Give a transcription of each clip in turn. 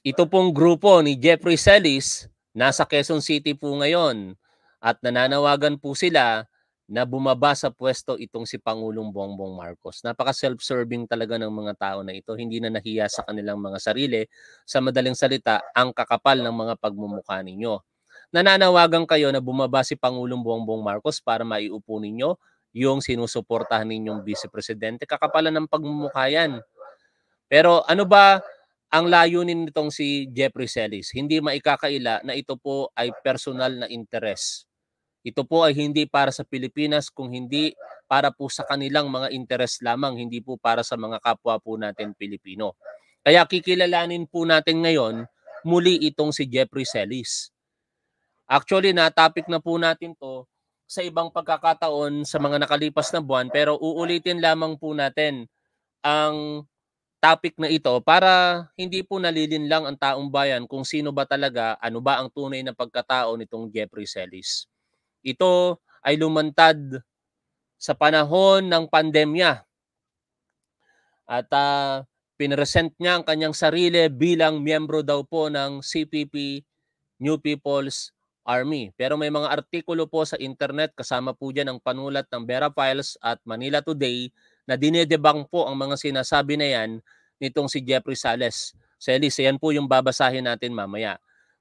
Ito pong grupo ni Jeffrey Celis nasa Quezon City po ngayon at nananawagan po sila na bumaba sa pwesto itong si Pangulong Bongbong Marcos. Napaka self-serving talaga ng mga tao na ito. Hindi na nahiya sa kanilang mga sarili. Sa madaling salita, ang kakapal ng mga pagmumukha ninyo. Nananawagan kayo na bumaba si Pangulong Bongbong Marcos para maiupo ninyo yung sinusuportahan ninyong vice presidente. Kakapalan ng pagmumukha yan. Pero ano ba ang layunin nitong si Jeffrey Celis, hindi maikakaila na ito po ay personal na interest. Ito po ay hindi para sa Pilipinas kung hindi para po sa kanilang mga interest lamang, hindi po para sa mga kapwa po natin Pilipino. Kaya kikilalanin po natin ngayon muli itong si Jeffrey Celis. Actually, na-topic na po natin to sa ibang pagkakataon sa mga nakalipas na buwan pero uulitin lamang po natin ang topic na ito para hindi po nalilin lang ang taong bayan kung sino ba talaga, ano ba ang tunay na pagkatao nitong Jeffrey Celis. Ito ay lumantad sa panahon ng pandemya at uh, ah, pinresent niya ang kanyang sarili bilang miyembro daw po ng CPP New People's Army. Pero may mga artikulo po sa internet kasama po dyan ang panulat ng Vera Files at Manila Today na dinedebang po ang mga sinasabi na yan nitong si Jeffrey Sales. Celis, yan po yung babasahin natin mamaya.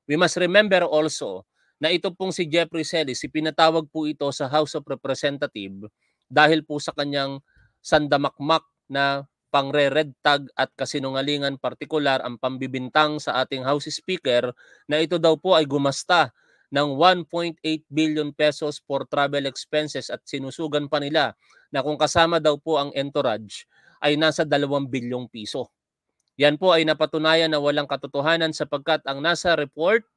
We must remember also na ito pong si Jeffrey Celis, pinatawag po ito sa House of Representative dahil po sa kanyang sandamakmak na pangre-red tag at kasinungalingan partikular ang pambibintang sa ating House Speaker na ito daw po ay gumasta ng 1.8 billion pesos for travel expenses at sinusugan pa nila na kung kasama daw po ang entourage ay nasa 2 bilyong piso. Yan po ay napatunayan na walang katotohanan sapagkat ang nasa report,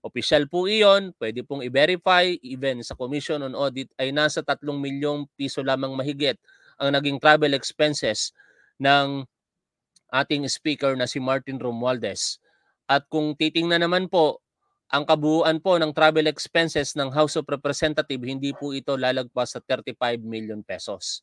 official po iyon, pwede pong i-verify even sa Commission on Audit ay nasa 3 milyong piso lamang mahigit ang naging travel expenses ng ating speaker na si Martin Romualdez. At kung titingnan naman po, ang kabuuan po ng travel expenses ng House of Representatives, hindi po ito lalagpas sa 35 million pesos.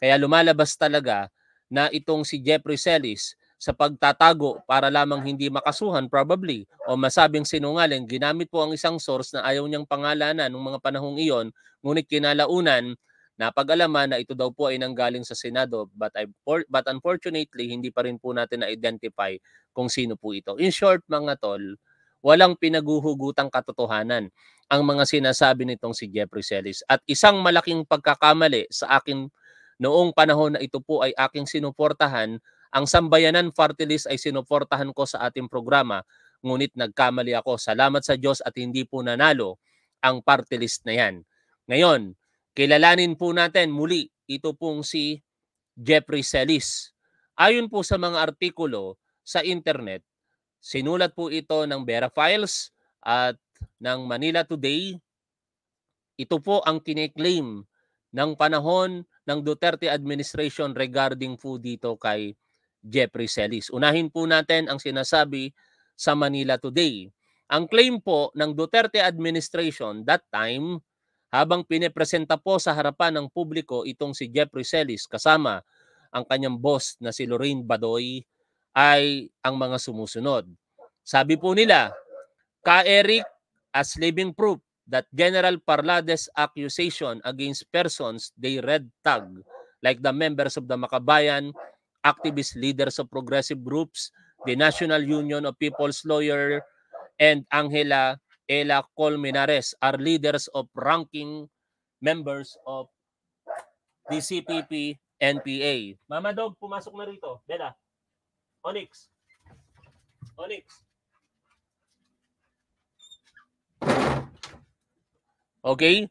Kaya lumalabas talaga na itong si Jeffrey Celis sa pagtatago para lamang hindi makasuhan probably o masabing sinungaling ginamit po ang isang source na ayaw niyang pangalanan ng mga panahong iyon ngunit kinalaunan napag-alaman na ito daw po ay nanggaling sa Senado but I but unfortunately hindi pa rin po natin na-identify kung sino po ito. In short mga tol, walang pinaguhugutang katotohanan ang mga sinasabi nitong si Jeffrey Celis at isang malaking pagkakamali sa akin Noong panahon na ito po ay aking sinuportahan, ang Sambayanan Party List ay sinuportahan ko sa ating programa, ngunit nagkamali ako. Salamat sa Diyos at hindi po nanalo ang party list na yan. Ngayon, kilalanin po natin muli ito pong si Jeffrey Celis. Ayon po sa mga artikulo sa internet, sinulat po ito ng Vera Files at ng Manila Today. Ito po ang kiniklaim ng panahon ng Duterte administration regarding po dito kay Jeffrey Celis. Unahin po natin ang sinasabi sa Manila Today. Ang claim po ng Duterte administration that time habang pinepresenta po sa harapan ng publiko itong si Jeffrey Celis kasama ang kanyang boss na si Lorraine Badoy ay ang mga sumusunod. Sabi po nila, Ka Eric as living proof that General Parlades' accusation against persons they red tag, like the members of the Makabayan, activist leaders of progressive groups, the National Union of People's Lawyer, and Angela Ela Colmenares are leaders of ranking members of DCPP NPA. Mama Dog, pumasok na rito. Bella. Onyx. Onyx. Okay?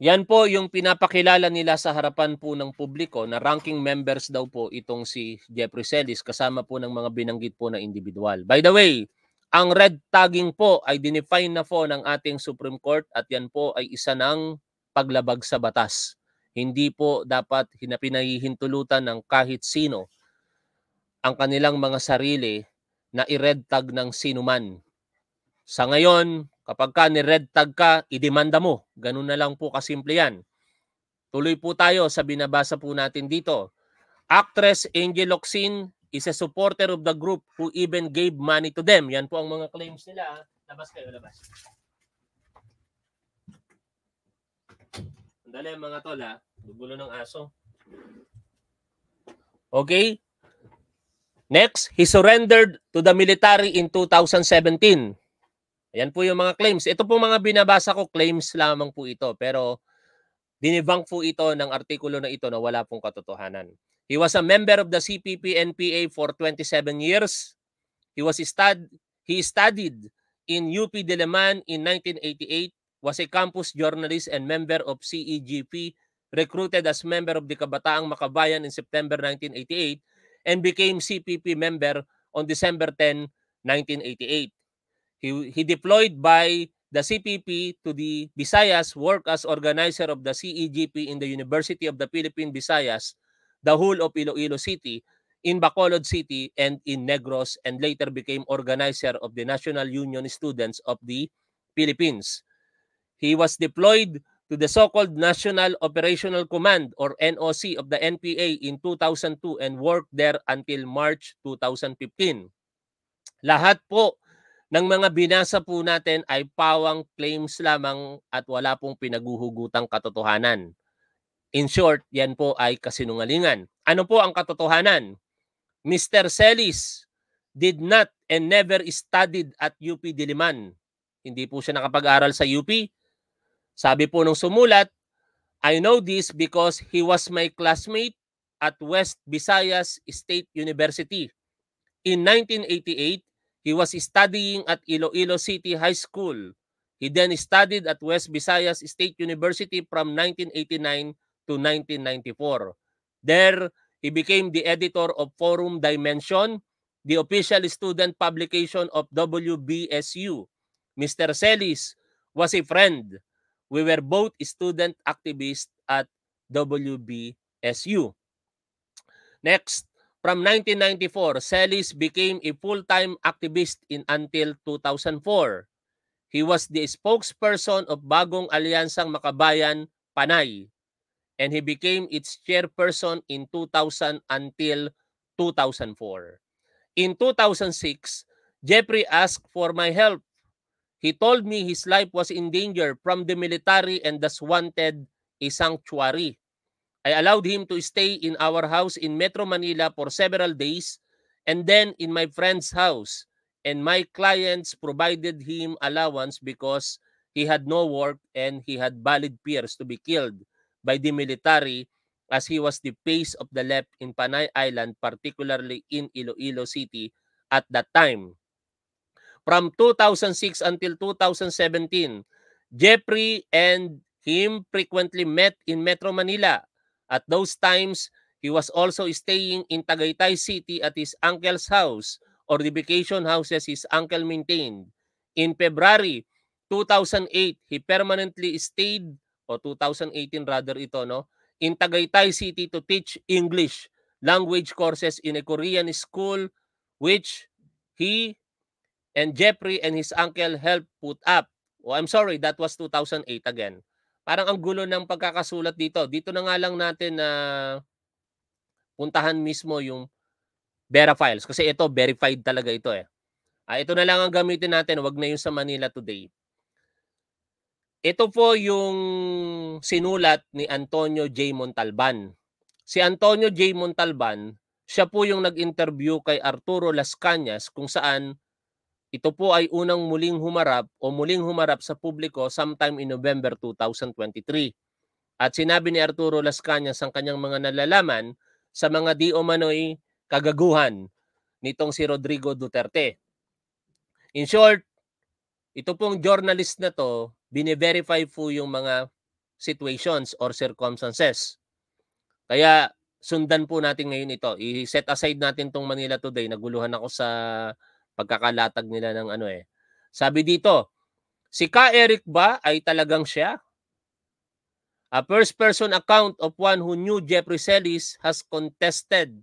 Yan po yung pinapakilala nila sa harapan po ng publiko na ranking members daw po itong si Jeffrey Celis kasama po ng mga binanggit po na individual. By the way, ang red tagging po ay dinefine na po ng ating Supreme Court at yan po ay isa ng paglabag sa batas. Hindi po dapat hinapinahihintulutan ng kahit sino ang kanilang mga sarili na i-red tag ng sinuman. Sa ngayon, Kapag ka ni-red tag ka, idemanda mo. Ganun na lang po kasimple yan. Tuloy po tayo sa binabasa po natin dito. Actress Angel Oxin is a supporter of the group who even gave money to them. Yan po ang mga claims nila. Labas kayo, labas. Andali mga tol ha. Dugulo ng aso. Okay? Next, he surrendered to the military in 2017. Ayan po yung mga claims. Ito po mga binabasa ko, claims lamang po ito. Pero binibang po ito ng artikulo na ito na wala pong katotohanan. He was a member of the CPP-NPA for 27 years. He was stud he studied in UP Diliman in 1988, was a campus journalist and member of CEGP, recruited as member of the Kabataang Makabayan in September 1988, and became CPP member on December 10, 1988. He, he deployed by the CPP to the Visayas, work as organizer of the CEGP in the University of the Philippine Visayas, the whole of Iloilo City, in Bacolod City, and in Negros, and later became organizer of the National Union Students of the Philippines. He was deployed to the so-called National Operational Command or NOC of the NPA in 2002 and worked there until March 2015. Lahat po ng mga binasa po natin ay pawang claims lamang at wala pong pinaguhugutang katotohanan. In short, yan po ay kasinungalingan. Ano po ang katotohanan? Mr. Celis did not and never studied at UP Diliman. Hindi po siya nakapag-aral sa UP. Sabi po nung sumulat, I know this because he was my classmate at West Visayas State University. In 1988, He was studying at Iloilo City High School. He then studied at West Visayas State University from 1989 to 1994. There, he became the editor of Forum Dimension, the official student publication of WBSU. Mr. Celis was a friend. We were both student activists at WBSU. Next, From 1994, Celis became a full-time activist in until 2004. He was the spokesperson of Bagong Alyansang Makabayan, Panay, and he became its chairperson in 2000 until 2004. In 2006, Jeffrey asked for my help. He told me his life was in danger from the military and thus wanted a sanctuary. I allowed him to stay in our house in Metro Manila for several days and then in my friend's house. And my clients provided him allowance because he had no work and he had valid fears to be killed by the military as he was the face of the left in Panay Island, particularly in Iloilo City at that time. From 2006 until 2017, Jeffrey and him frequently met in Metro Manila at those times, he was also staying in Tagaytay City at his uncle's house or the vacation houses his uncle maintained. In February 2008, he permanently stayed, or 2018 rather ito, no? in Tagaytay City to teach English language courses in a Korean school which he and Jeffrey and his uncle helped put up. Oh, I'm sorry, that was 2008 again parang ang gulo ng pagkakasulat dito. Dito na nga lang natin na uh, puntahan mismo yung Vera Files kasi ito verified talaga ito eh. Ah, ito na lang ang gamitin natin, wag na yung sa Manila Today. Ito po yung sinulat ni Antonio J. Montalban. Si Antonio J. Montalban, siya po yung nag-interview kay Arturo Las Cañas kung saan ito po ay unang muling humarap o muling humarap sa publiko sometime in November 2023. At sinabi ni Arturo Lascanya sa kanyang mga nalalaman sa mga di o manoy kagaguhan nitong si Rodrigo Duterte. In short, ito pong journalist na to, bine-verify po yung mga situations or circumstances. Kaya sundan po natin ngayon ito. I-set aside natin tong Manila Today. Naguluhan ako sa pagkakalatag nila ng ano eh. Sabi dito, si Ka Eric ba ay talagang siya? A first-person account of one who knew Jeffrey Celis has contested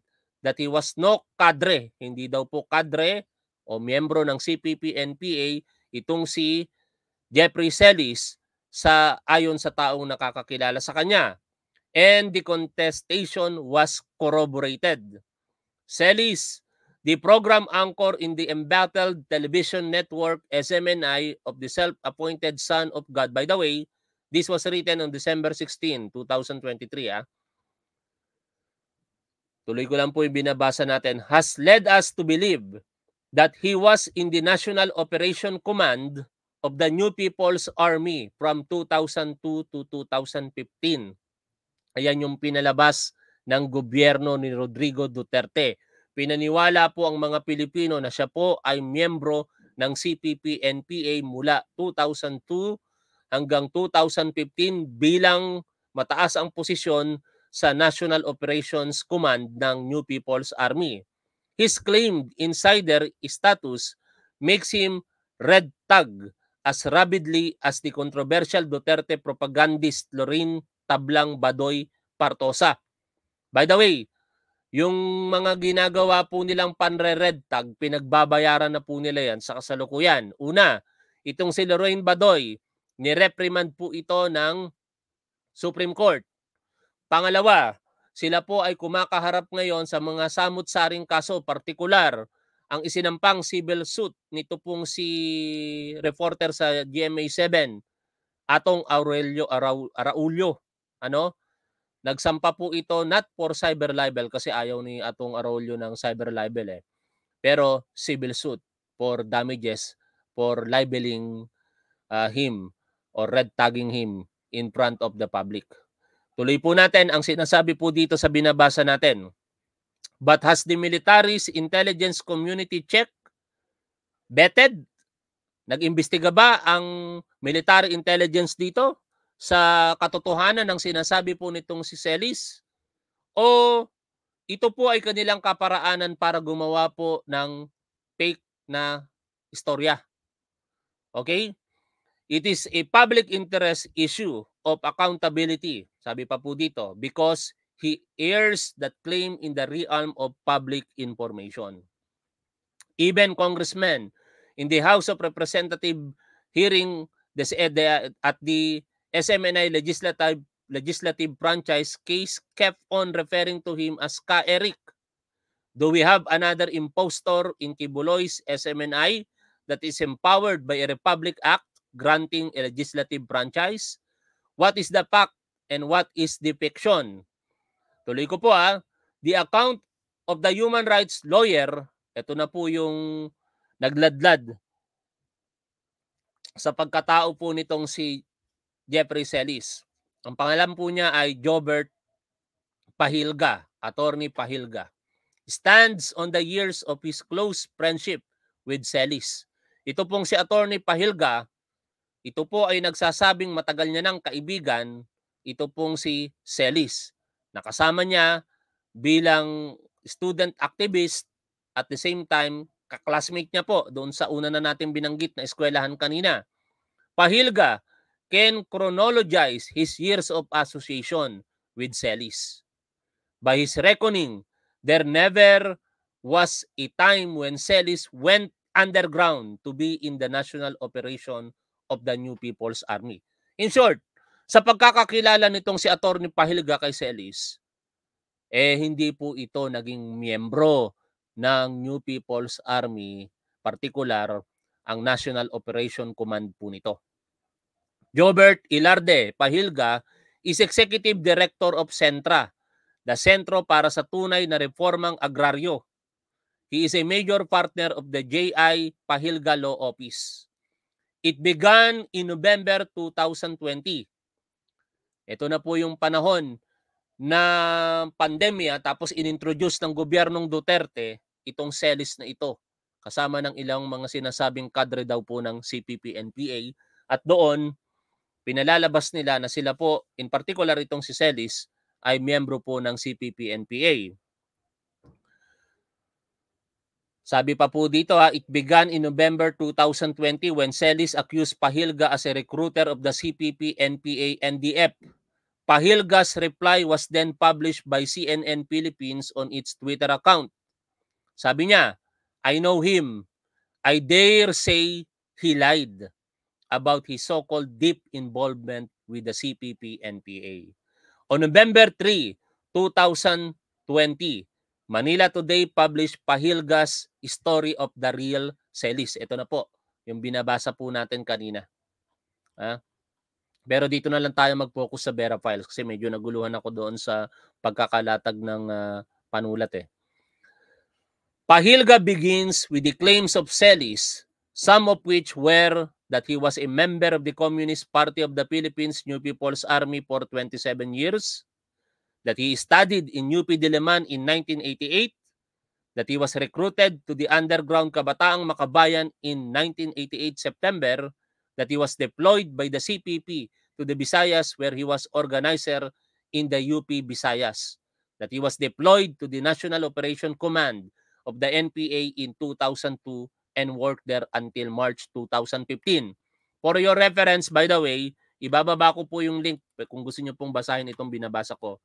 that he was no kadre. Hindi daw po kadre o miyembro ng CPP-NPA itong si Jeffrey Celis sa ayon sa taong nakakakilala sa kanya. And the contestation was corroborated. Celis The program anchor in the embattled television network SMNI of the self-appointed Son of God. By the way, this was written on December 16, 2023. Ah. Tuloy ko lang po yung binabasa natin. Has led us to believe that he was in the National Operation Command of the New People's Army from 2002 to 2015. Ayan yung pinalabas ng gobyerno ni Rodrigo Duterte Pinaniwala po ang mga Pilipino na siya po ay miyembro ng CPP-NPA mula 2002 hanggang 2015 bilang mataas ang posisyon sa National Operations Command ng New People's Army. His claimed insider status makes him red tag as rapidly as the controversial Duterte propagandist Lorin Tablang Badoy Partosa. By the way, yung mga ginagawa po nilang panre-red tag, pinagbabayaran na po nila yan sa kasalukuyan. Una, itong si Lorraine Badoy, nireprimand po ito ng Supreme Court. Pangalawa, sila po ay kumakaharap ngayon sa mga samut-saring kaso partikular ang isinampang civil suit nito pong si reporter sa GMA 7 Atong Aurelio Araulio ano Nagsampa po ito not for cyber libel kasi ayaw ni Atong Arroyo ng cyber libel eh. Pero civil suit for damages for libeling uh, him or red tagging him in front of the public. Tuloy po natin ang sinasabi po dito sa binabasa natin. But has the military's intelligence community check vetted? Nag-imbestiga ba ang military intelligence dito? sa katotohanan ng sinasabi po nitong si Celis o ito po ay kanilang kaparaanan para gumawa po ng fake na istorya. Okay? It is a public interest issue of accountability, sabi pa po dito, because he airs that claim in the realm of public information. Even congressmen in the House of Representative hearing this eh, at the SMNI legislative legislative franchise case kept on referring to him as Ka Eric. Do we have another impostor in Kibuloy's SMNI that is empowered by a Republic Act granting a legislative franchise? What is the fact and what is the fiction? Tuloy ko po ha. Ah. the account of the human rights lawyer, ito na po yung nagladlad sa pagkatao po nitong si Jeffrey Celis. Ang pangalan po niya ay Jobert Pahilga, attorney Pahilga. Stands on the years of his close friendship with Celis. Ito pong si attorney Pahilga, ito po ay nagsasabing matagal niya ng kaibigan, ito pong si Celis. Nakasama niya bilang student activist at the same time kaklasmate niya po doon sa una na natin binanggit na eskwelahan kanina. Pahilga, can chronologize his years of association with Celis. By his reckoning, there never was a time when Celis went underground to be in the national operation of the New People's Army. In short, sa pagkakakilala nitong si Attorney Pahilga kay Celis, eh hindi po ito naging miyembro ng New People's Army, particular ang National Operation Command po nito. Jobert Ilarde Pahilga is Executive Director of Sentra, the Sentro para sa Tunay na Reformang Agraryo. He is a major partner of the J.I. Pahilga Law Office. It began in November 2020. Ito na po yung panahon na pandemya tapos inintroduce ng gobyernong Duterte itong CELIS na ito kasama ng ilang mga sinasabing kadre daw po ng CPP-NPA at doon Pinalalabas nila na sila po, in particular itong si Celis, ay miyembro po ng CPP-NPA. Sabi pa po dito, ha, it began in November 2020 when Celis accused Pahilga as a recruiter of the CPP-NPA-NDF. Pahilga's reply was then published by CNN Philippines on its Twitter account. Sabi niya, I know him. I dare say he lied about his so-called deep involvement with the CPP-NPA. On November 3, 2020, Manila Today published Pahilgas Story of the Real Celis. Ito na po, yung binabasa po natin kanina. Ha? Ah. Pero dito na lang tayo mag-focus sa Vera Files kasi medyo naguluhan ako doon sa pagkakalatag ng uh, panulat eh. Pahilga begins with the claims of Celis, some of which were that he was a member of the Communist Party of the Philippines New People's Army for 27 years, that he studied in UP Diliman in 1988, that he was recruited to the underground Kabataang Makabayan in 1988 September, that he was deployed by the CPP to the Visayas where he was organizer in the UP Visayas, that he was deployed to the National Operation Command of the NPA in 2002 and worked there until March 2015. For your reference, by the way, ibababa ko po yung link kung gusto niyo pong basahin itong binabasa ko.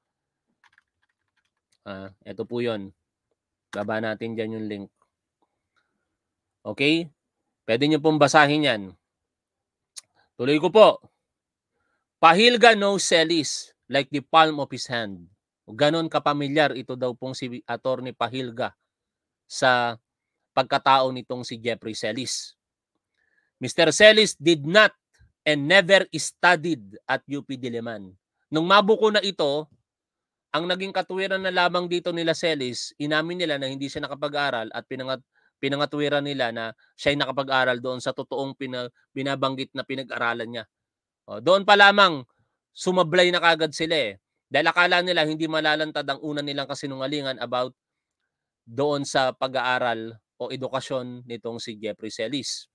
Ah, ito po 'yon. Baba natin diyan yung link. Okay? Pwede niyo pong basahin 'yan. Tuloy ko po. Pahilga no Celis like the palm of his hand. Ganon kapamilyar ito daw pong si Attorney Pahilga sa pagkatao nitong si Jeffrey Celis. Mr. Celis did not and never studied at UP Diliman. Nung mabuko na ito, ang naging katuwiran na lamang dito nila Celis, inamin nila na hindi siya nakapag-aral at pinangat pinangatuwiran nila na siya ay nakapag-aral doon sa totoong pina, binabanggit na pinag-aralan niya. O, oh, doon pa lamang, sumablay na kagad sila eh. Dahil akala nila hindi malalantad ang una nilang kasinungalingan about doon sa pag-aaral o edukasyon nitong si Jeffrey Celis.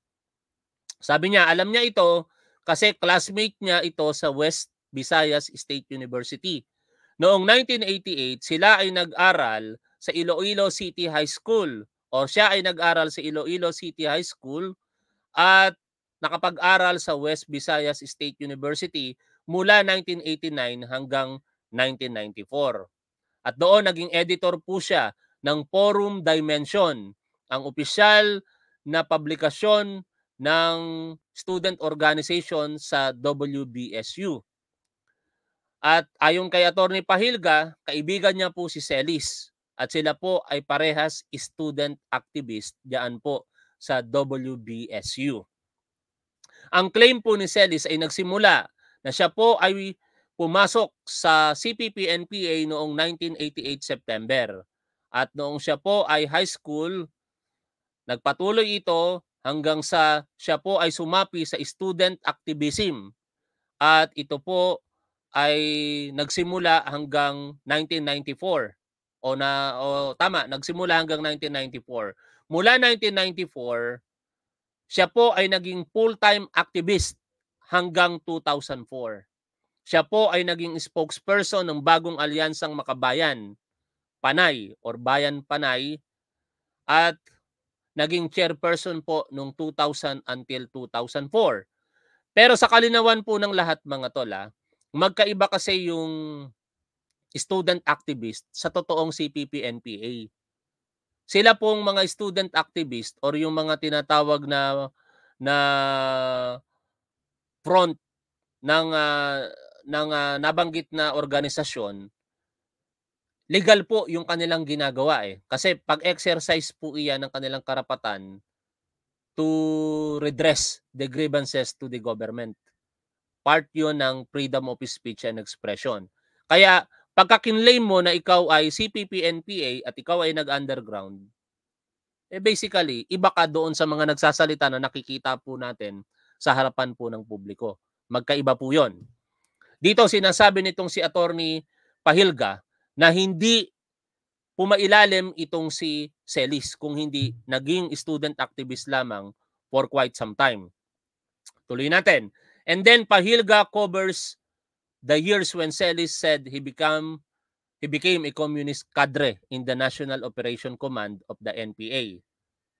Sabi niya, alam niya ito kasi classmate niya ito sa West Visayas State University. Noong 1988, sila ay nag-aral sa Iloilo City High School o siya ay nag-aral sa Iloilo City High School at nakapag-aral sa West Visayas State University mula 1989 hanggang 1994. At doon naging editor po siya ng Forum Dimension ang opisyal na publikasyon ng student organization sa WBSU. At ayon kay Attorney Pahilga, kaibigan niya po si Celis at sila po ay parehas student activist diyan po sa WBSU. Ang claim po ni Celis ay nagsimula na siya po ay pumasok sa CPP-NPA noong 1988 September. At noong siya po ay high school Nagpatuloy ito hanggang sa siya po ay sumapi sa student activism at ito po ay nagsimula hanggang 1994 o na o tama nagsimula hanggang 1994. Mula 1994 siya po ay naging full-time activist hanggang 2004. Siya po ay naging spokesperson ng bagong alyansang makabayan, Panay or Bayan Panay at Naging chairperson po noong 2000 until 2004. Pero sa kalinawan po ng lahat mga tol, ah, magkaiba kasi yung student activist sa totoong CPP-NPA. Sila pong mga student activist or yung mga tinatawag na na front ng uh, ng uh, nabanggit na organisasyon legal po yung kanilang ginagawa eh. Kasi pag-exercise po iyan ng kanilang karapatan to redress the grievances to the government. Part yun ng freedom of speech and expression. Kaya pagkakinlay mo na ikaw ay CPP-NPA at ikaw ay nag-underground, eh basically, iba ka doon sa mga nagsasalita na nakikita po natin sa harapan po ng publiko. Magkaiba po yon. Dito sinasabi nitong si Attorney Pahilga na hindi pumailalim itong si Celis kung hindi mm. naging student activist lamang for quite some time. Tuloy natin. And then Pahilga covers the years when Celis said he became he became a communist cadre in the National Operation Command of the NPA.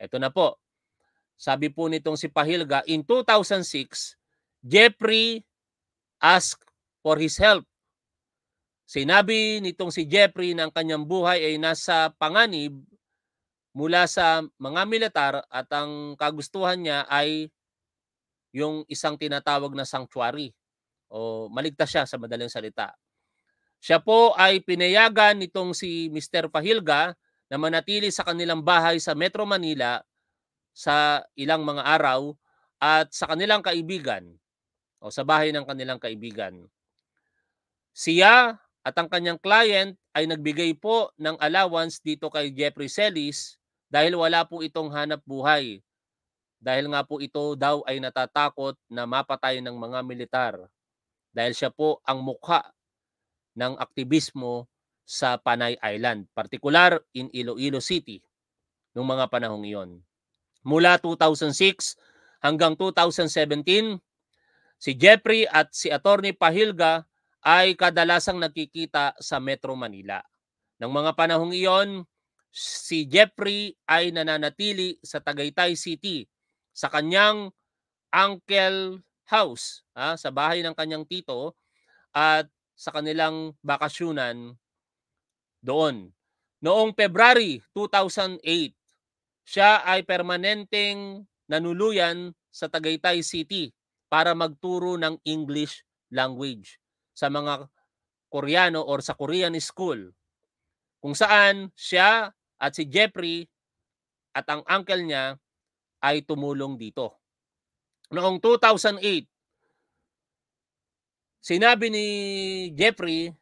Ito na po. Sabi po nitong si Pahilga, in 2006, Jeffrey asked for his help Sinabi nitong si Jeffrey na ang kanyang buhay ay nasa panganib mula sa mga militar at ang kagustuhan niya ay yung isang tinatawag na sanctuary o maligtas siya sa madaling salita. Siya po ay pinayagan nitong si Mr. Pahilga na manatili sa kanilang bahay sa Metro Manila sa ilang mga araw at sa kanilang kaibigan o sa bahay ng kanilang kaibigan. Siya at ang kanyang client ay nagbigay po ng allowance dito kay Jeffrey Celis dahil wala po itong hanap buhay. Dahil nga po ito daw ay natatakot na mapatay ng mga militar. Dahil siya po ang mukha ng aktivismo sa Panay Island, particular in Iloilo City noong mga panahong iyon. Mula 2006 hanggang 2017, si Jeffrey at si Attorney Pahilga ay kadalasang nakikita sa Metro Manila. Nang mga panahong iyon, si Jeffrey ay nananatili sa Tagaytay City sa kanyang uncle house, ah, sa bahay ng kanyang tito at sa kanilang bakasyunan doon. Noong February 2008, siya ay permanenteng nanuluyan sa Tagaytay City para magturo ng English language sa mga Koreano or sa Korean school kung saan siya at si Jeffrey at ang uncle niya ay tumulong dito. Noong 2008, sinabi ni Jeffrey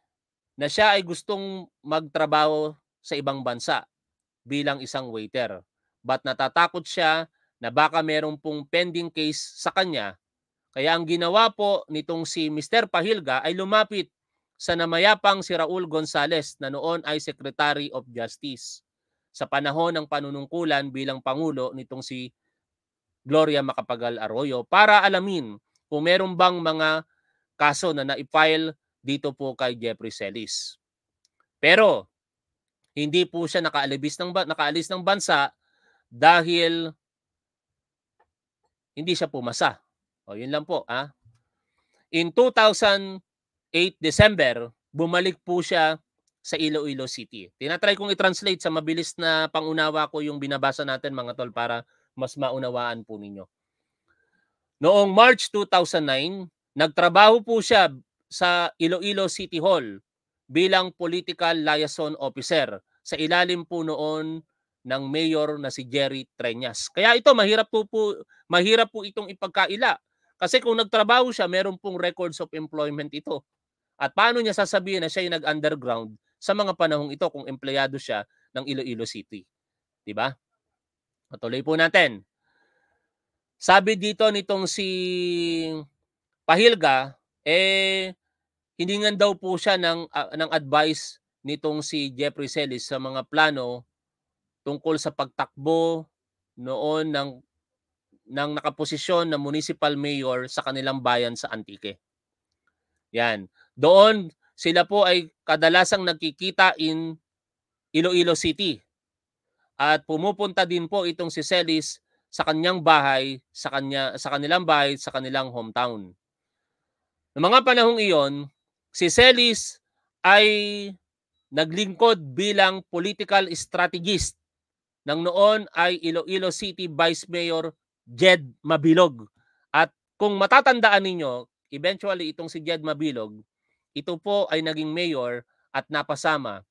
na siya ay gustong magtrabaho sa ibang bansa bilang isang waiter. But natatakot siya na baka meron pong pending case sa kanya kaya ang ginawa po nitong si Mr. Pahilga ay lumapit sa namayapang si Raul Gonzales na noon ay Secretary of Justice sa panahon ng panunungkulan bilang Pangulo nitong si Gloria Macapagal Arroyo para alamin kung meron bang mga kaso na na-file dito po kay Jeffrey Celis. Pero hindi po siya nakaalis ng nakaalis ng bansa dahil hindi siya pumasa o, yun lang po. Ha? Ah. In 2008 December, bumalik po siya sa Iloilo City. Tinatry kong i-translate sa mabilis na pangunawa ko yung binabasa natin mga tol para mas maunawaan po ninyo. Noong March 2009, nagtrabaho po siya sa Iloilo City Hall bilang political liaison officer sa ilalim po noon ng mayor na si Jerry Treñas. Kaya ito mahirap po, po mahirap po itong ipagkaila kasi kung nagtrabaho siya, meron pong records of employment ito. At paano niya sasabihin na siya yung nag-underground sa mga panahong ito kung empleyado siya ng Iloilo City? 'Di ba? Patuloy po natin. Sabi dito nitong si Pahilga, eh hiningan daw po siya ng uh, ng advice nitong si Jeffrey Celis sa mga plano tungkol sa pagtakbo noon ng ng nakaposisyon na municipal mayor sa kanilang bayan sa Antique. Yan. Doon sila po ay kadalasang nagkikita in Iloilo City. At pumupunta din po itong si Celis sa kanyang bahay, sa kanya sa kanilang bahay, sa kanilang hometown. Noong mga panahong iyon, si Celis ay naglingkod bilang political strategist. ng noon ay Iloilo City Vice Mayor Jed Mabilog. At kung matatandaan ninyo, eventually itong si Jed Mabilog, ito po ay naging mayor at napasama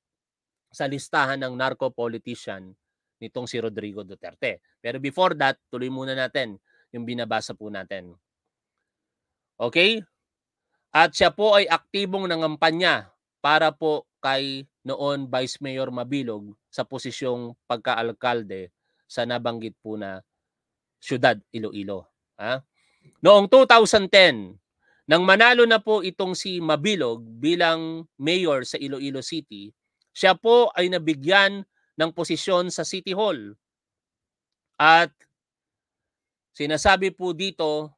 sa listahan ng narco politician nitong si Rodrigo Duterte. Pero before that, tuloy muna natin yung binabasa po natin. Okay? At siya po ay aktibong nangampanya para po kay noon Vice Mayor Mabilog sa posisyong pagkaalkalde sa nabanggit po na Siyudad Iloilo. Ha? Noong 2010, nang manalo na po itong si Mabilog bilang mayor sa Iloilo City, siya po ay nabigyan ng posisyon sa City Hall. At sinasabi po dito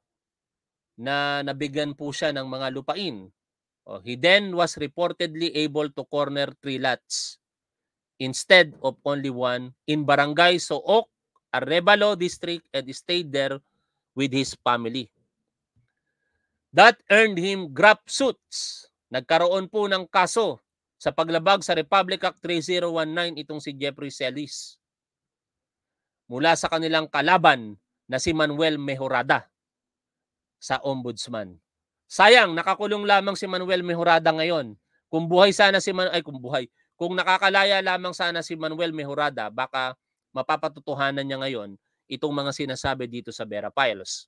na nabigyan po siya ng mga lupain. Oh, he then was reportedly able to corner three lots instead of only one in Barangay Sook Arevalo district and stayed there with his family. That earned him grap suits. Nagkaroon po ng kaso sa paglabag sa Republic Act 3019 itong si Jeffrey Celis mula sa kanilang kalaban na si Manuel Mejorada sa ombudsman. Sayang, nakakulong lamang si Manuel Mejorada ngayon. Kung buhay sana si Man ay kung buhay, kung nakakalaya lamang sana si Manuel Mejorada, baka mapapatutuhanan niya ngayon itong mga sinasabi dito sa Vera Pilos.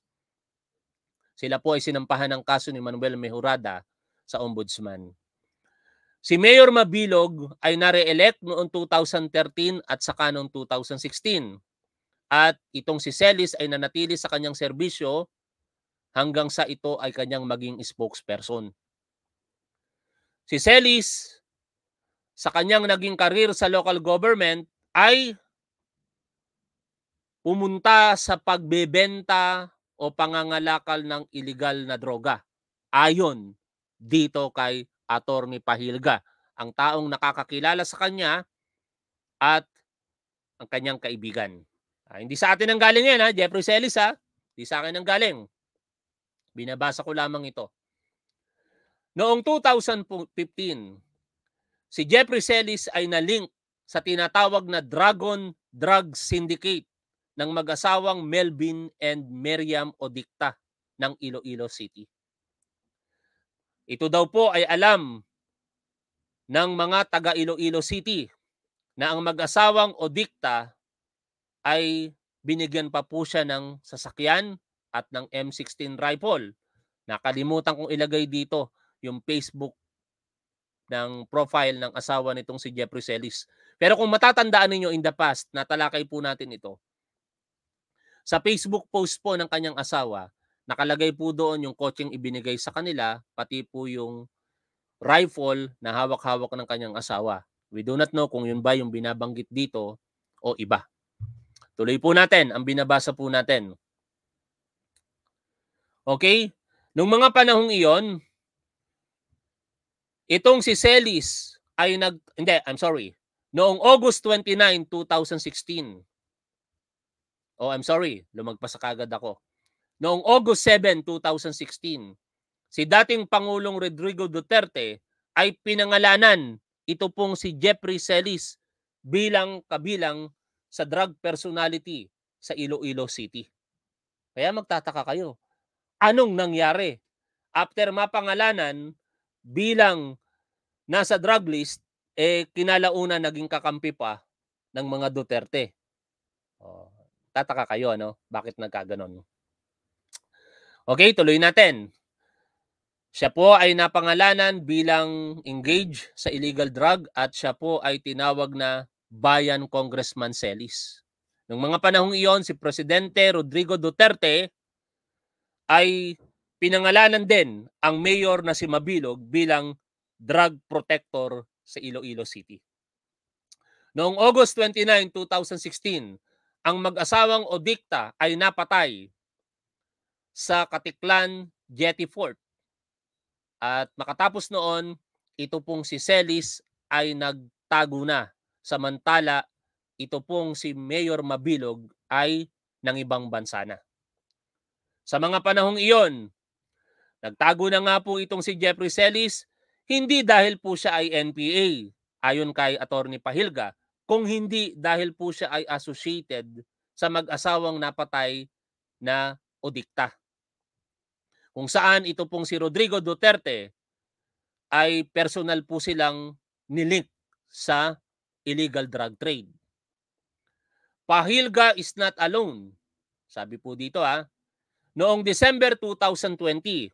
Sila po ay sinampahan ng kaso ni Manuel Mejorada sa ombudsman. Si Mayor Mabilog ay nare-elect noong 2013 at saka noong 2016. At itong si Celis ay nanatili sa kanyang serbisyo hanggang sa ito ay kanyang maging spokesperson. Si Celis sa kanyang naging karir sa local government ay pumunta sa pagbebenta o pangangalakal ng ilegal na droga. Ayon dito kay Attorney Pahilga, ang taong nakakakilala sa kanya at ang kanyang kaibigan. Ah, hindi sa atin ang galing yan, ha? Jeffrey Celis, ha? Hindi sa akin ang galing. Binabasa ko lamang ito. Noong 2015, si Jeffrey Celis ay nalink sa tinatawag na Dragon Drug Syndicate ng mag-asawang Melvin and Miriam Odikta ng Iloilo City. Ito daw po ay alam ng mga taga Iloilo City na ang mag-asawang Odikta ay binigyan pa po siya ng sasakyan at ng M16 rifle. Nakalimutan kong ilagay dito yung Facebook ng profile ng asawa nitong si Jeffrey Celis. Pero kung matatandaan ninyo in the past, natalakay po natin ito. Sa Facebook post po ng kanyang asawa, nakalagay po doon yung kotseng ibinigay sa kanila, pati po yung rifle na hawak-hawak ng kanyang asawa. We do not know kung yun ba yung binabanggit dito o iba. Tuloy po natin ang binabasa po natin. Okay? Nung mga panahong iyon, itong si Celis ay nag... Hindi, I'm sorry. Noong August 29, 2016, Oh, I'm sorry, lumagpas kagad ako. Noong August 7, 2016, si dating Pangulong Rodrigo Duterte ay pinangalanan ito pong si Jeffrey Celis bilang kabilang sa drug personality sa Iloilo City. Kaya magtataka kayo, anong nangyari? After mapangalanan bilang nasa drug list, eh kinalauna naging kakampi pa ng mga Duterte. Oh, Tataka kayo, ano? Bakit nagkaganon? Okay, tuloy natin. Siya po ay napangalanan bilang engage sa illegal drug at siya po ay tinawag na Bayan Congressman Celis. Noong mga panahong iyon, si Presidente Rodrigo Duterte ay pinangalanan din ang mayor na si Mabilog bilang drug protector sa Iloilo City. Noong August 29, 2016, ang mag-asawang Odikta ay napatay sa Katiklan Jetty Fort. At makatapos noon, ito pong si Celis ay nagtago na. Samantala, ito pong si Mayor Mabilog ay ng ibang bansa na. Sa mga panahong iyon, nagtago na nga po itong si Jeffrey Celis hindi dahil po siya ay NPA ayon kay Attorney Pahilga kung hindi dahil po siya ay associated sa mag-asawang napatay na odikta. Kung saan ito pong si Rodrigo Duterte ay personal po silang nilink sa illegal drug trade. Pahilga is not alone. Sabi po dito ha. Ah, noong December 2020,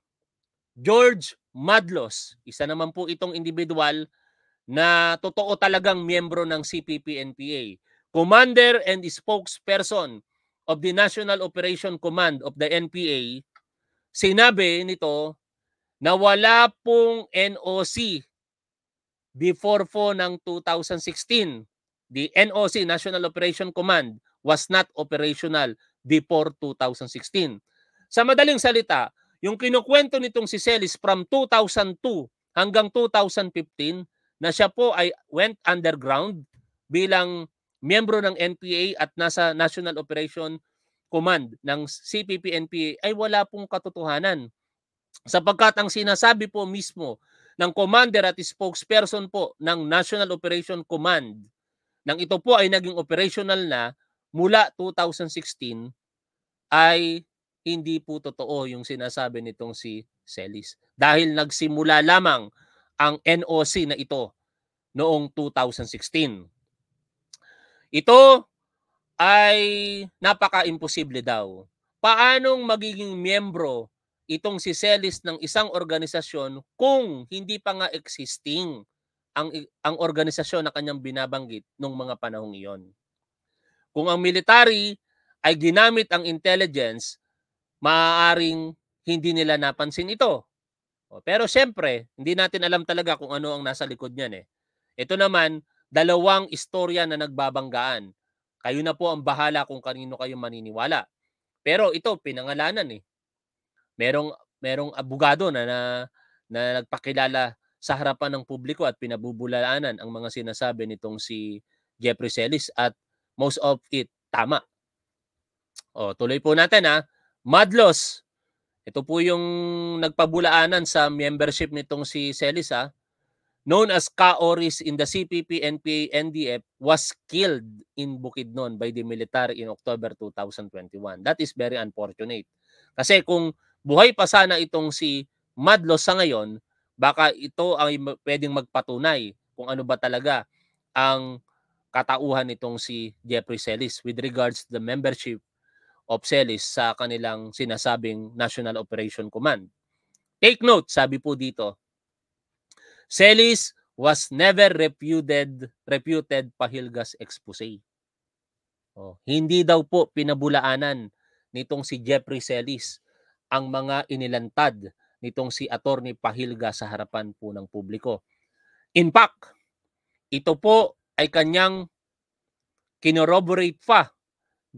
George Madlos, isa naman po itong individual na totoo talagang miyembro ng CPP-NPA. Commander and spokesperson of the National Operation Command of the NPA, sinabi nito na wala pong NOC before po ng 2016. The NOC, National Operation Command, was not operational before 2016. Sa madaling salita, yung kinukwento nitong si Celis from 2002 hanggang 2015, na siya po ay went underground bilang miyembro ng NPA at nasa National Operation Command ng CPP-NPA ay wala pong katotohanan. Sapagkat ang sinasabi po mismo ng commander at spokesperson po ng National Operation Command nang ito po ay naging operational na mula 2016 ay hindi po totoo yung sinasabi nitong si Celis. Dahil nagsimula lamang ang NOC na ito noong 2016. Ito ay napaka-imposible daw. Paanong magiging miyembro itong si Celis ng isang organisasyon kung hindi pa nga existing ang ang organisasyon na kanyang binabanggit noong mga panahong iyon. Kung ang military ay ginamit ang intelligence, maaaring hindi nila napansin ito. Oh, pero siyempre, hindi natin alam talaga kung ano ang nasa likod niyan eh. Ito naman, dalawang istorya na nagbabanggaan. Kayo na po ang bahala kung kanino kayo maniniwala. Pero ito pinangalanan eh. Merong merong abogado na, na na nagpakilala sa harapan ng publiko at pinabubulaanan ang mga sinasabi nitong si Jeffrey Celis at most of it tama. O, oh, tuloy po natin ha. Ah. Madlos, ito po yung nagpabulaanan sa membership nitong si Celisa, ah, known as Kaoris in the CPP, NPA, NDF, was killed in Bukidnon by the military in October 2021. That is very unfortunate. Kasi kung buhay pa sana itong si Madlo sa ngayon, baka ito ay pwedeng magpatunay kung ano ba talaga ang katauhan nitong si Jeffrey Celis with regards to the membership of CELIS sa kanilang sinasabing National Operation Command. Take note, sabi po dito, CELIS was never reputed reputed Pahilgas expose. Oh, hindi daw po pinabulaanan nitong si Jeffrey Celis ang mga inilantad nitong si Atty. Pahilga sa harapan po ng publiko. In fact, ito po ay kanyang kinorroborate pa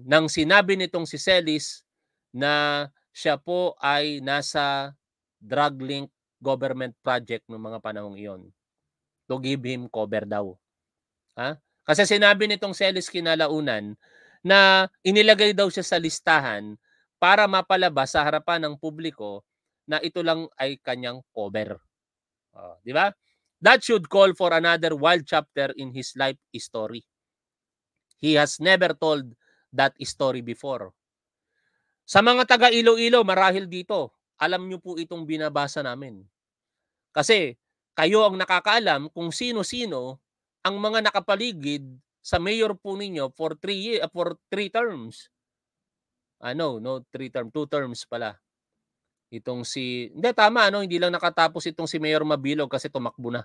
nang sinabi nitong si Celis na siya po ay nasa drug link government project ng mga panahong iyon. To give him cover daw. Ha? Kasi sinabi nitong Celis kinalaunan na inilagay daw siya sa listahan para mapalabas sa harapan ng publiko na ito lang ay kanyang cover. Oh, di ba? That should call for another wild chapter in his life story. He has never told that story before. Sa mga taga Iloilo, marahil dito, alam nyo po itong binabasa namin. Kasi kayo ang nakakaalam kung sino-sino ang mga nakapaligid sa mayor po ninyo for three, year, ah, for three terms. Ano, ah, no, three term, two terms pala. Itong si, hindi tama, ano, hindi lang nakatapos itong si Mayor Mabilog kasi tumakbo na.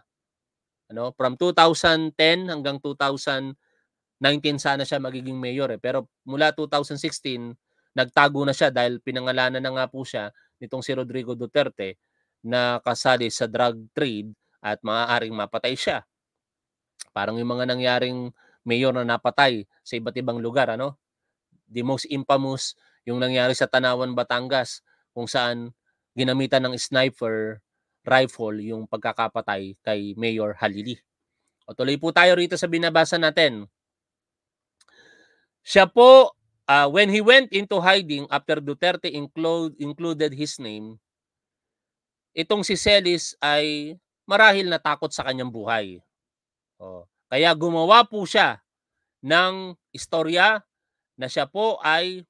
Ano, from 2010 hanggang 2000 19 sana siya magiging mayor eh. Pero mula 2016, nagtago na siya dahil pinangalanan na nga po siya nitong si Rodrigo Duterte na kasali sa drug trade at maaaring mapatay siya. Parang yung mga nangyaring mayor na napatay sa iba't ibang lugar, ano? The most infamous yung nangyari sa Tanawan, Batangas kung saan ginamitan ng sniper rifle yung pagkakapatay kay Mayor Halili. O tuloy po tayo rito sa binabasa natin. Siya po, uh, when he went into hiding after Duterte include, included his name, itong si Celis ay marahil natakot sa kanyang buhay. Oh. Kaya gumawa po siya ng istorya na siya po ay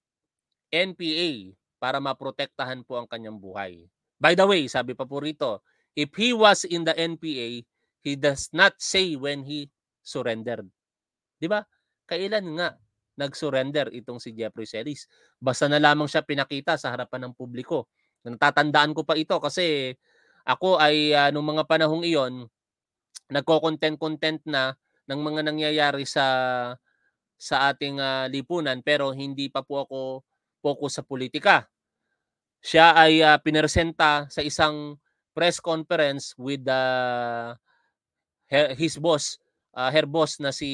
NPA para maprotektahan po ang kanyang buhay. By the way, sabi pa po rito, if he was in the NPA, he does not say when he surrendered. 'Di ba? Kailan nga nag-surrender itong si Jeffrey Celis. Basta na lamang siya pinakita sa harapan ng publiko. Natatandaan ko pa ito kasi ako ay uh, nung mga panahong iyon, nagko-content-content na ng mga nangyayari sa sa ating uh, lipunan pero hindi pa po ako focus sa politika. Siya ay uh, pinersenta sa isang press conference with uh, her, his boss, uh, her boss na si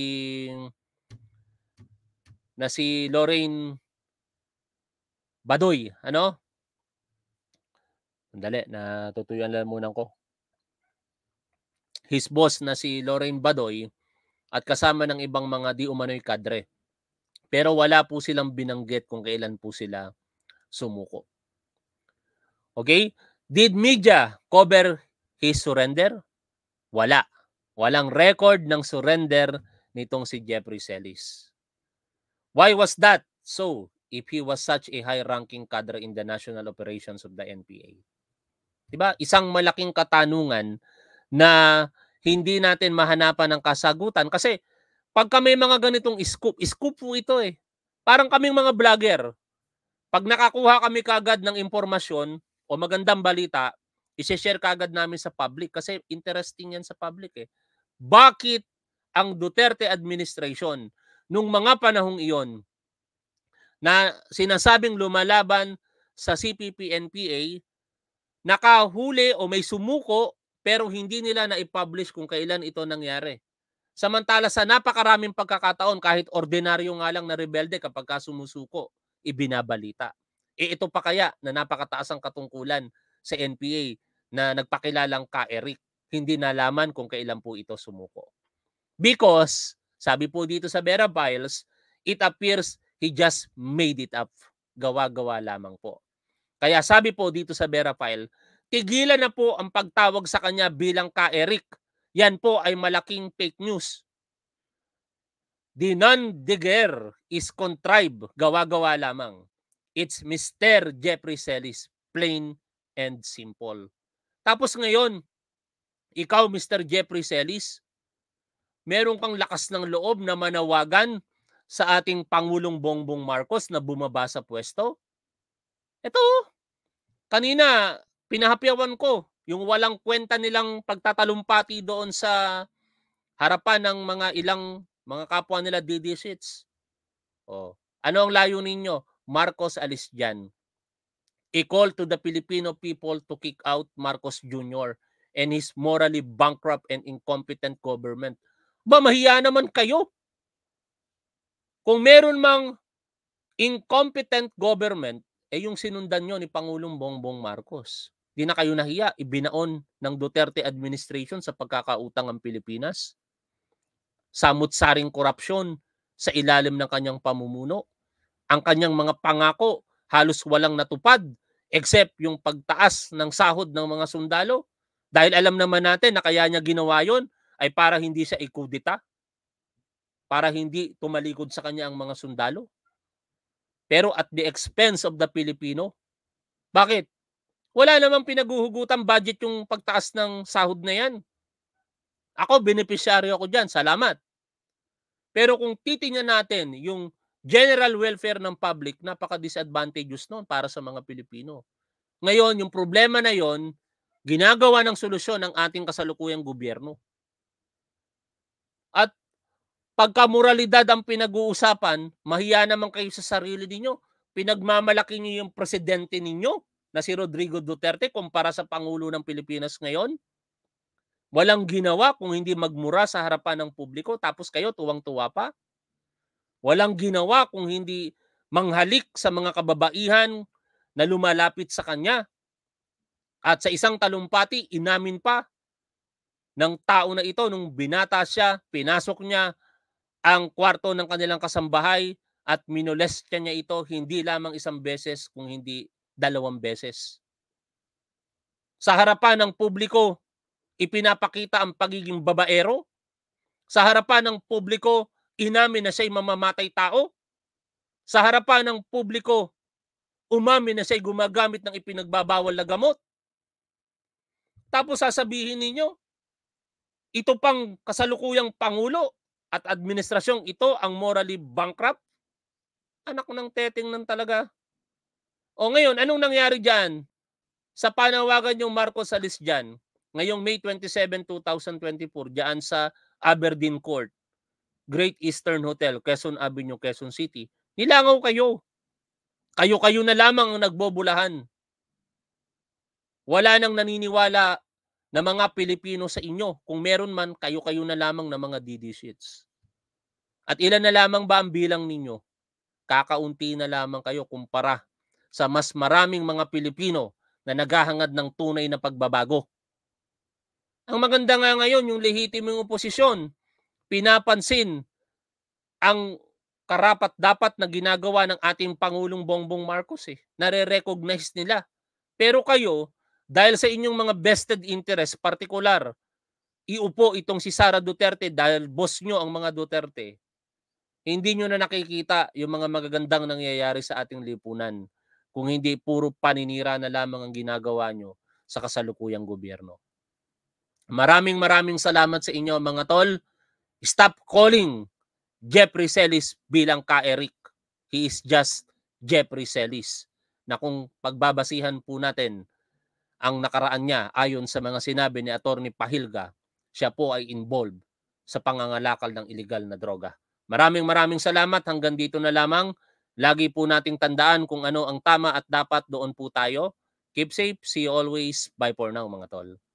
na si Lorraine Badoy, ano? Sandali, natutuyan lang muna ko. His boss na si Lorraine Badoy at kasama ng ibang mga di umano'y kadre. Pero wala po silang binanggit kung kailan po sila sumuko. Okay? Did media cover his surrender? Wala. Walang record ng surrender nitong si Jeffrey Celis. Why was that so if he was such a high-ranking cadre in the national operations of the NPA? Diba? Isang malaking katanungan na hindi natin mahanapan ng kasagutan kasi pag kami mga ganitong scoop, scoop po ito eh. Parang kaming mga vlogger. Pag nakakuha kami kagad ng impormasyon o magandang balita, isi-share kagad namin sa public kasi interesting yan sa public eh. Bakit ang Duterte administration nung mga panahong iyon na sinasabing lumalaban sa CPP-NPA, nakahuli o may sumuko pero hindi nila na-publish kung kailan ito nangyari. Samantala sa napakaraming pagkakataon, kahit ordinaryo nga lang na rebelde kapag sumusuko, ibinabalita. E ito pa kaya na napakataas ang katungkulan sa NPA na nagpakilalang ka Eric, hindi nalaman kung kailan po ito sumuko. Because sabi po dito sa Vera Biles, it appears he just made it up. Gawa-gawa lamang po. Kaya sabi po dito sa Vera File, tigilan na po ang pagtawag sa kanya bilang ka-Eric. Yan po ay malaking fake news. The non Digger is contrived. Gawa-gawa lamang. It's Mr. Jeffrey Sellis. Plain and simple. Tapos ngayon, ikaw Mr. Jeffrey Sellis, meron kang lakas ng loob na manawagan sa ating Pangulong Bongbong Marcos na bumaba sa pwesto? Ito, kanina pinahapyawan ko yung walang kwenta nilang pagtatalumpati doon sa harapan ng mga ilang mga kapwa nila DD6. Oh, ano ang layo ninyo? Marcos alis dyan. A call to the Filipino people to kick out Marcos Jr. and his morally bankrupt and incompetent government ba, naman kayo. Kung meron mang incompetent government, eh yung sinundan nyo ni Pangulong Bongbong Marcos. Di na kayo nahiya, ibinaon ng Duterte administration sa pagkakautang ang Pilipinas. Samot-saring korupsyon sa ilalim ng kanyang pamumuno. Ang kanyang mga pangako halos walang natupad except yung pagtaas ng sahod ng mga sundalo. Dahil alam naman natin na kaya niya ginawa yon ay para hindi siya ikudita, para hindi tumalikod sa kanya ang mga sundalo. Pero at the expense of the Filipino. Bakit? Wala namang pinaguhugutan budget yung pagtaas ng sahod na yan. Ako, beneficiary ako dyan. Salamat. Pero kung titingnan natin yung general welfare ng public, napaka-disadvantageous noon para sa mga Pilipino. Ngayon, yung problema na yon, ginagawa ng solusyon ng ating kasalukuyang gobyerno. At pagka moralidad ang pinag-uusapan, mahiya naman kayo sa sarili niyo. Pinagmamalaki niyo yung presidente ninyo na si Rodrigo Duterte kumpara sa Pangulo ng Pilipinas ngayon. Walang ginawa kung hindi magmura sa harapan ng publiko tapos kayo tuwang-tuwa pa. Walang ginawa kung hindi manghalik sa mga kababaihan na lumalapit sa kanya. At sa isang talumpati, inamin pa ng tao na ito nung binata siya, pinasok niya ang kwarto ng kanilang kasambahay at minolestya niya ito hindi lamang isang beses kung hindi dalawang beses. Sa harapan ng publiko, ipinapakita ang pagiging babaero. Sa harapan ng publiko, inamin na siya'y mamamatay tao. Sa harapan ng publiko, umamin na siya'y gumagamit ng ipinagbabawal na gamot. Tapos sasabihin ninyo, ito pang kasalukuyang Pangulo at administrasyong ito ang morally bankrupt? Anak ng teteng nan talaga. O ngayon, anong nangyari diyan Sa panawagan yung Marcos Alis diyan ngayong May 27, 2024, diyan sa Aberdeen Court, Great Eastern Hotel, Quezon Avenue, Quezon City, nilangaw kayo. Kayo-kayo na lamang ang nagbobulahan. Wala nang naniniwala na mga Pilipino sa inyo kung meron man kayo-kayo na lamang na mga DD sheets. At ilan na lamang ba ang bilang ninyo? Kakaunti na lamang kayo kumpara sa mas maraming mga Pilipino na naghahangad ng tunay na pagbabago. Ang maganda nga ngayon, yung lehitimong oposisyon, pinapansin ang karapat dapat na ginagawa ng ating Pangulong Bongbong Marcos eh. Nare-recognize nila. Pero kayo, dahil sa inyong mga vested interest partikular, iupo itong si Sara Duterte dahil boss nyo ang mga Duterte, hindi nyo na nakikita yung mga magagandang nangyayari sa ating lipunan kung hindi puro paninira na lamang ang ginagawa nyo sa kasalukuyang gobyerno. Maraming maraming salamat sa inyo mga tol. Stop calling Jeffrey Celis bilang ka-Eric. He is just Jeffrey Celis na kung pagbabasihan po natin ang nakaraan niya ayon sa mga sinabi ni Attorney Pahilga, siya po ay involved sa pangangalakal ng ilegal na droga. Maraming maraming salamat hanggang dito na lamang. Lagi po nating tandaan kung ano ang tama at dapat doon po tayo. Keep safe. See you always. Bye for now mga tol.